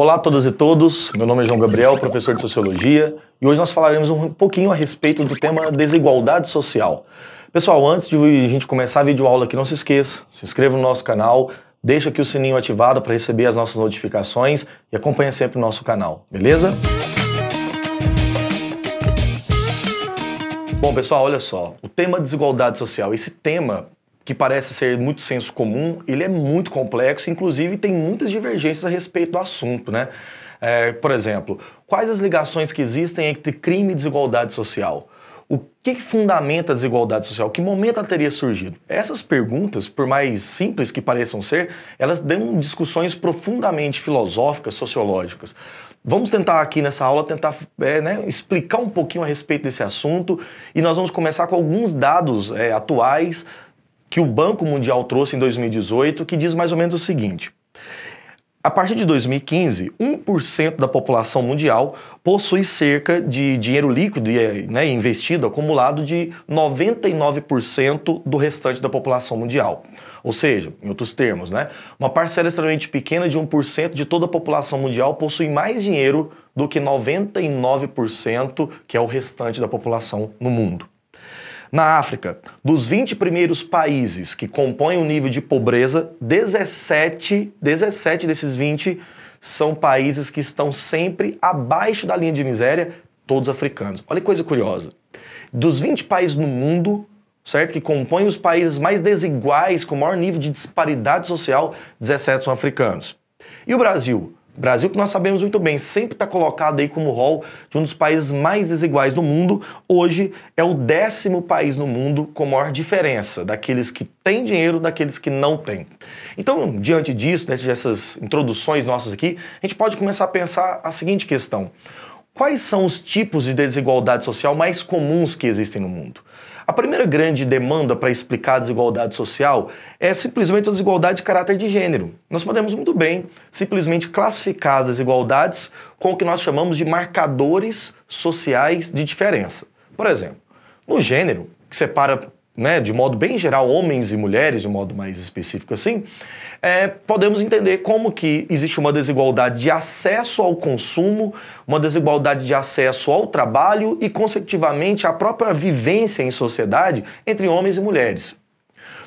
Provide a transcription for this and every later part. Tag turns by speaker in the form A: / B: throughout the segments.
A: Olá a todas e todos, meu nome é João Gabriel, professor de Sociologia, e hoje nós falaremos um pouquinho a respeito do tema desigualdade social. Pessoal, antes de a gente começar a videoaula aqui, não se esqueça, se inscreva no nosso canal, deixa aqui o sininho ativado para receber as nossas notificações e acompanha sempre o nosso canal, beleza? Bom, pessoal, olha só, o tema desigualdade social, esse tema que parece ser muito senso comum, ele é muito complexo, inclusive tem muitas divergências a respeito do assunto, né? É, por exemplo, quais as ligações que existem entre crime e desigualdade social? O que, fundamenta a desigualdade social? Que momento ela teria surgido? Essas perguntas, por mais simples que pareçam ser, elas dão discussões profundamente filosóficas, sociológicas. Vamos tentar aqui nessa aula tentar é, né, explicar um pouquinho a respeito desse assunto e nós vamos começar com alguns dados é, atuais que o Banco Mundial trouxe em 2018, que diz mais ou menos o seguinte: a partir de 2015, 1% da população mundial possui cerca de dinheiro líquido né, investido, acumulado, de 99% do restante da população mundial. Ou seja, em outros termos, né, uma parcela extremamente pequena de 1% de toda a população mundial possui mais dinheiro do que 99%, que é o restante da população no mundo. Na África, dos 20 primeiros países que compõem o nível de pobreza, 17, 17 desses 20 são países que estão sempre abaixo da linha de miséria, todos africanos. Olha que coisa curiosa. Dos 20 países no mundo, certo, que compõem os países mais desiguais, com maior nível de disparidade social, 17 são africanos. E o Brasil? Brasil, que nós sabemos muito bem, sempre está colocado aí como rol de um dos países mais desiguais do mundo, hoje é o décimo país no mundo com maior diferença daqueles que têm dinheiro daqueles que não têm. Então, diante disso, diante né, dessas introduções nossas aqui, a gente pode começar a pensar a seguinte questão. Quais são os tipos de desigualdade social mais comuns que existem no mundo? A primeira grande demanda para explicar a desigualdade social é simplesmente a desigualdade de caráter de gênero. Nós podemos muito bem simplesmente classificar as desigualdades com o que nós chamamos de marcadores sociais de diferença. Por exemplo, no gênero, que separa né, de modo bem geral, homens e mulheres, de um modo mais específico assim, é, podemos entender como que existe uma desigualdade de acesso ao consumo, uma desigualdade de acesso ao trabalho e, consecutivamente, à própria vivência em sociedade entre homens e mulheres.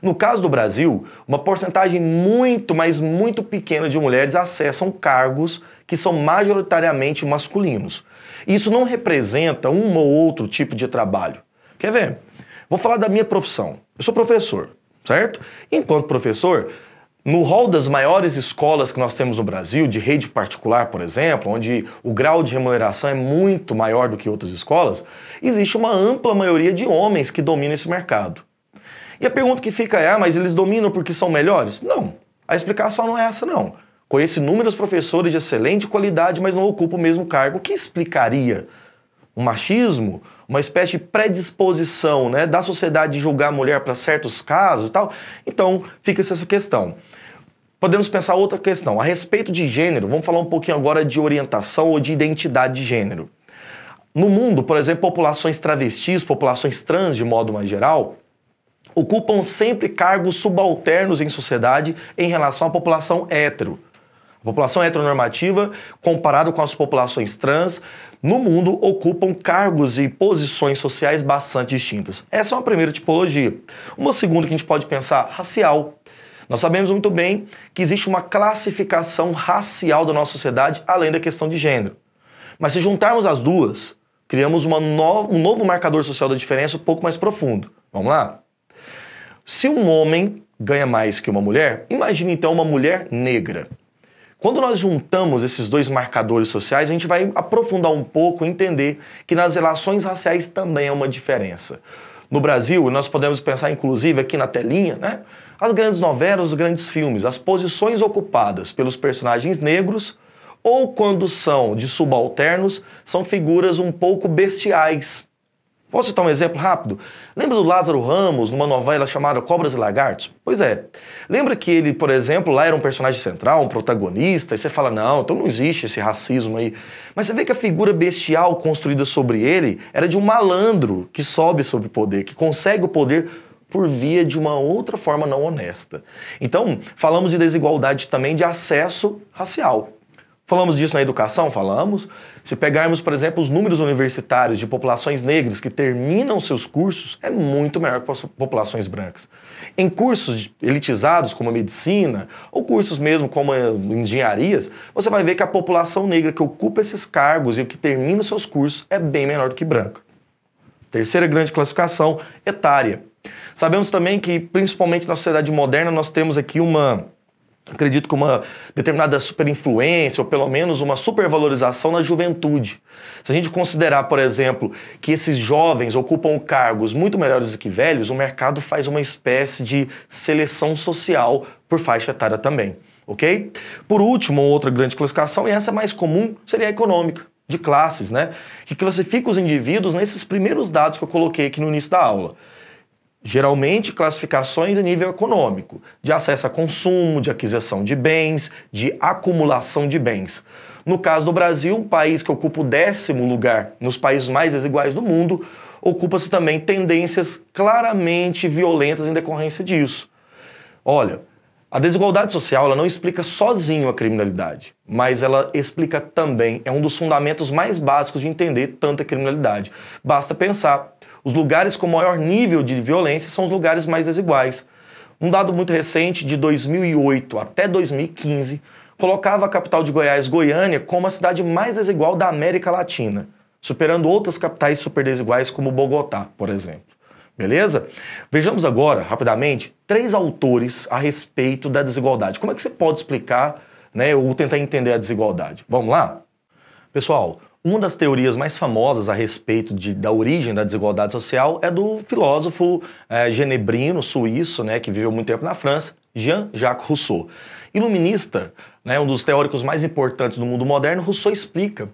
A: No caso do Brasil, uma porcentagem muito, mas muito pequena de mulheres acessam cargos que são majoritariamente masculinos. Isso não representa um ou outro tipo de trabalho. Quer ver? Vou falar da minha profissão. Eu sou professor, certo? Enquanto professor, no rol das maiores escolas que nós temos no Brasil, de rede particular, por exemplo, onde o grau de remuneração é muito maior do que outras escolas, existe uma ampla maioria de homens que dominam esse mercado. E a pergunta que fica é: ah, mas eles dominam porque são melhores? Não. A explicação não é essa, não. Conheço inúmeros professores de excelente qualidade, mas não ocupam o mesmo cargo. O que explicaria o machismo uma espécie de predisposição né, da sociedade de julgar a mulher para certos casos e tal, então fica essa questão. Podemos pensar outra questão. A respeito de gênero, vamos falar um pouquinho agora de orientação ou de identidade de gênero. No mundo, por exemplo, populações travestis, populações trans de modo mais geral, ocupam sempre cargos subalternos em sociedade em relação à população hétero. A população heteronormativa, comparado com as populações trans, no mundo ocupam cargos e posições sociais bastante distintas. Essa é uma primeira tipologia. Uma segunda que a gente pode pensar, racial. Nós sabemos muito bem que existe uma classificação racial da nossa sociedade além da questão de gênero. Mas se juntarmos as duas, criamos no... um novo marcador social da diferença um pouco mais profundo. Vamos lá? Se um homem ganha mais que uma mulher, imagine então uma mulher negra. Quando nós juntamos esses dois marcadores sociais, a gente vai aprofundar um pouco, entender que nas relações raciais também há uma diferença. No Brasil, nós podemos pensar inclusive aqui na telinha, né? As grandes novelas, os grandes filmes, as posições ocupadas pelos personagens negros ou quando são de subalternos, são figuras um pouco bestiais, Posso citar um exemplo rápido? Lembra do Lázaro Ramos numa novela chamada Cobras e Lagartos? Pois é. Lembra que ele, por exemplo, lá era um personagem central, um protagonista, e você fala, não, então não existe esse racismo aí. Mas você vê que a figura bestial construída sobre ele era de um malandro que sobe sobre o poder, que consegue o poder por via de uma outra forma não honesta. Então, falamos de desigualdade também de acesso racial. Falamos disso na educação? Falamos. Se pegarmos, por exemplo, os números universitários de populações negras que terminam seus cursos, é muito maior que populações brancas. Em cursos elitizados, como a medicina, ou cursos mesmo como eh, engenharias, você vai ver que a população negra que ocupa esses cargos e que termina seus cursos é bem menor do que branca. Terceira grande classificação, etária. Sabemos também que, principalmente na sociedade moderna, nós temos aqui uma acredito que uma determinada superinfluência ou pelo menos uma supervalorização na juventude. Se a gente considerar, por exemplo, que esses jovens ocupam cargos muito melhores do que velhos, o mercado faz uma espécie de seleção social por faixa etária também, ok? Por último, outra grande classificação, e essa é mais comum, seria a econômica de classes, né? Que classifica os indivíduos nesses primeiros dados que eu coloquei aqui no início da aula geralmente classificações a nível econômico, de acesso a consumo, de aquisição de bens, de acumulação de bens. No caso do Brasil, um país que ocupa o décimo lugar nos países mais desiguais do mundo, ocupa-se também tendências claramente violentas em decorrência disso. Olha, a desigualdade social ela não explica sozinho a criminalidade, mas ela explica também, é um dos fundamentos mais básicos de entender tanta criminalidade. Basta pensar os lugares com maior nível de violência são os lugares mais desiguais. Um dado muito recente, de 2008 até 2015, colocava a capital de Goiás, Goiânia, como a cidade mais desigual da América Latina, superando outras capitais super desiguais como Bogotá, por exemplo. Beleza? Vejamos agora, rapidamente, três autores a respeito da desigualdade. Como é que você pode explicar né, ou tentar entender a desigualdade? Vamos lá? Pessoal, uma das teorias mais famosas a respeito de, da origem da desigualdade social é do filósofo é, genebrino suíço, né, que viveu muito tempo na França, Jean-Jacques Rousseau. Iluminista, né, um dos teóricos mais importantes do mundo moderno, Rousseau explica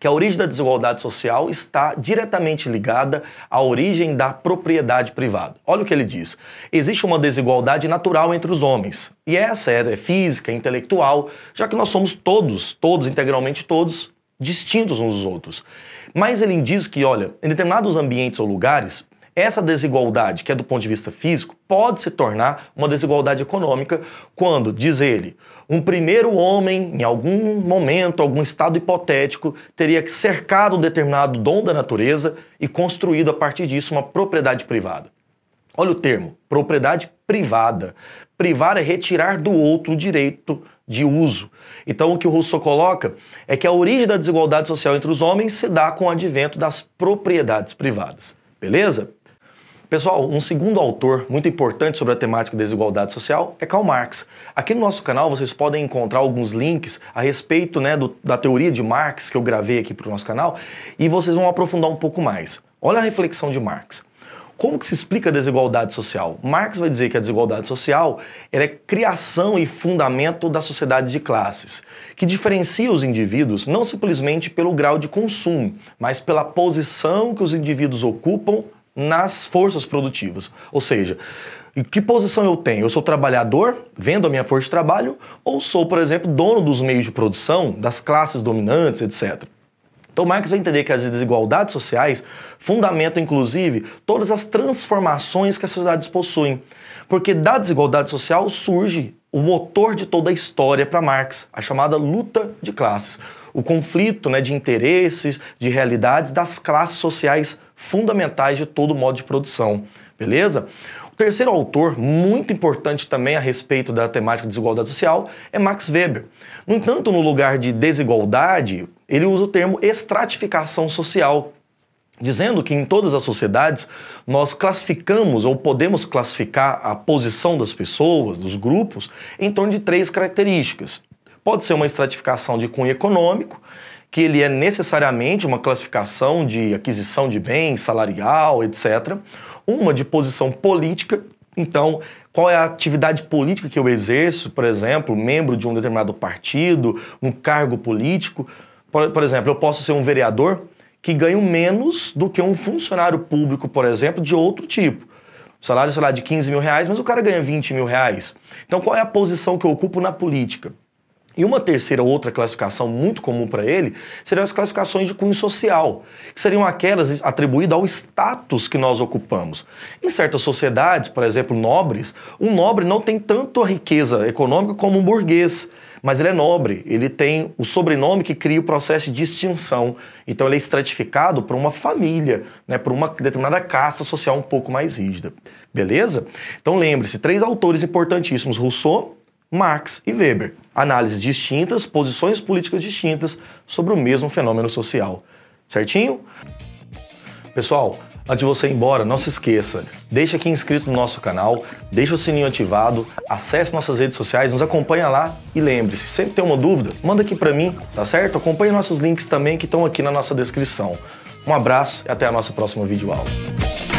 A: que a origem da desigualdade social está diretamente ligada à origem da propriedade privada. Olha o que ele diz: existe uma desigualdade natural entre os homens, e essa é física, intelectual, já que nós somos todos, todos, integralmente todos, distintos uns dos outros. Mas ele diz que, olha, em determinados ambientes ou lugares, essa desigualdade, que é do ponto de vista físico, pode se tornar uma desigualdade econômica quando, diz ele, um primeiro homem, em algum momento, algum estado hipotético, teria que cercar um determinado dom da natureza e construído a partir disso uma propriedade privada. Olha o termo, propriedade privada. Privar é retirar do outro o direito de uso. Então, o que o Rousseau coloca é que a origem da desigualdade social entre os homens se dá com o advento das propriedades privadas. Beleza? Pessoal, um segundo autor muito importante sobre a temática da desigualdade social é Karl Marx. Aqui no nosso canal vocês podem encontrar alguns links a respeito né, do, da teoria de Marx que eu gravei aqui para o nosso canal e vocês vão aprofundar um pouco mais. Olha a reflexão de Marx. Como que se explica a desigualdade social? Marx vai dizer que a desigualdade social é criação e fundamento das sociedades de classes, que diferencia os indivíduos não simplesmente pelo grau de consumo, mas pela posição que os indivíduos ocupam nas forças produtivas. Ou seja, que posição eu tenho? Eu sou trabalhador, vendo a minha força de trabalho, ou sou, por exemplo, dono dos meios de produção, das classes dominantes, etc. Então Marx vai entender que as desigualdades sociais fundamentam, inclusive, todas as transformações que as sociedades possuem. Porque da desigualdade social surge o motor de toda a história para Marx, a chamada luta de classes. O conflito né, de interesses, de realidades das classes sociais fundamentais de todo modo de produção. Beleza? O terceiro autor, muito importante também a respeito da temática de desigualdade social, é Max Weber. No entanto, no lugar de desigualdade, ele usa o termo estratificação social, dizendo que em todas as sociedades nós classificamos ou podemos classificar a posição das pessoas, dos grupos, em torno de três características. Pode ser uma estratificação de cunho econômico, que ele é necessariamente uma classificação de aquisição de bens, salarial, etc. Uma de posição política, então, qual é a atividade política que eu exerço, por exemplo, membro de um determinado partido, um cargo político. Por, por exemplo, eu posso ser um vereador que ganho menos do que um funcionário público, por exemplo, de outro tipo. O salário, sei lá, de 15 mil reais, mas o cara ganha 20 mil reais. Então, qual é a posição que eu ocupo na política? E uma terceira outra classificação muito comum para ele seriam as classificações de cunho social, que seriam aquelas atribuídas ao status que nós ocupamos. Em certas sociedades, por exemplo, nobres, um nobre não tem tanto a riqueza econômica como um burguês mas ele é nobre, ele tem o sobrenome que cria o processo de extinção. Então ele é estratificado para uma família, né, para uma determinada casta social um pouco mais rígida. Beleza? Então lembre-se, três autores importantíssimos, Rousseau, Marx e Weber. Análises distintas, posições políticas distintas sobre o mesmo fenômeno social. Certinho? Pessoal, Antes de você ir embora, não se esqueça, deixa aqui inscrito no nosso canal, deixa o sininho ativado, acesse nossas redes sociais, nos acompanha lá e lembre-se, sempre tem uma dúvida, manda aqui para mim, tá certo? Acompanhe nossos links também que estão aqui na nossa descrição. Um abraço e até a nossa próxima videoaula.